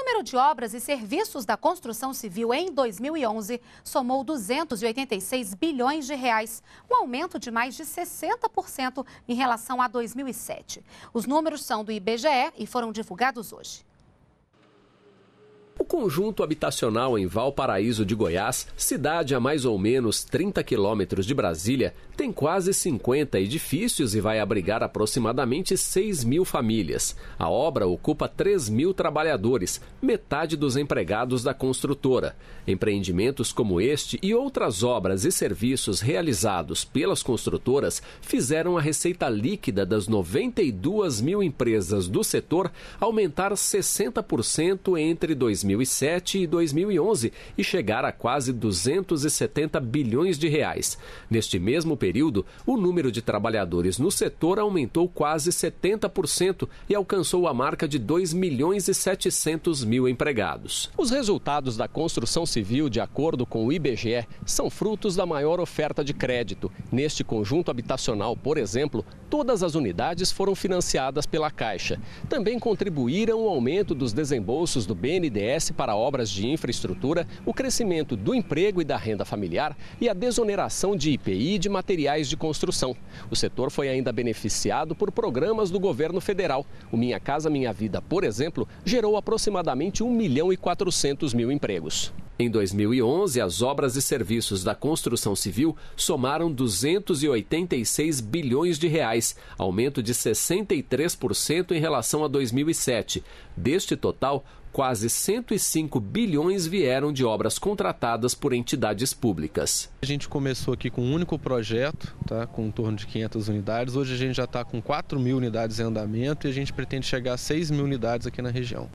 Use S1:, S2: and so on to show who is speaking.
S1: número de obras e serviços da construção civil em 2011 somou 286 bilhões de reais, um aumento de mais de 60% em relação a 2007. Os números são do IBGE e foram divulgados hoje.
S2: O conjunto habitacional em Valparaíso de Goiás, cidade a mais ou menos 30 quilômetros de Brasília, tem quase 50 edifícios e vai abrigar aproximadamente 6 mil famílias. A obra ocupa 3 mil trabalhadores, metade dos empregados da construtora. Empreendimentos como este e outras obras e serviços realizados pelas construtoras fizeram a receita líquida das 92 mil empresas do setor aumentar 60% entre 2000 2007 e 2011 e chegar a quase 270 bilhões de reais. Neste mesmo período, o número de trabalhadores no setor aumentou quase 70% e alcançou a marca de 2 milhões e 700 mil empregados. Os resultados da construção civil, de acordo com o IBGE, são frutos da maior oferta de crédito. Neste conjunto habitacional, por exemplo, todas as unidades foram financiadas pela Caixa. Também contribuíram o aumento dos desembolsos do BNDES para obras de infraestrutura, o crescimento do emprego e da renda familiar e a desoneração de IPI de materiais de construção. O setor foi ainda beneficiado por programas do governo federal. O Minha Casa Minha Vida, por exemplo, gerou aproximadamente 1 milhão e 400 mil empregos. Em 2011, as obras e serviços da construção civil somaram 286 bilhões de reais, aumento de 63% em relação a 2007. Deste total, quase 105 bilhões vieram de obras contratadas por entidades
S3: públicas. A gente começou aqui com um único projeto, tá, com em torno de 500 unidades. Hoje a gente já está com 4 mil unidades em andamento e a gente pretende chegar a 6 mil unidades aqui na região.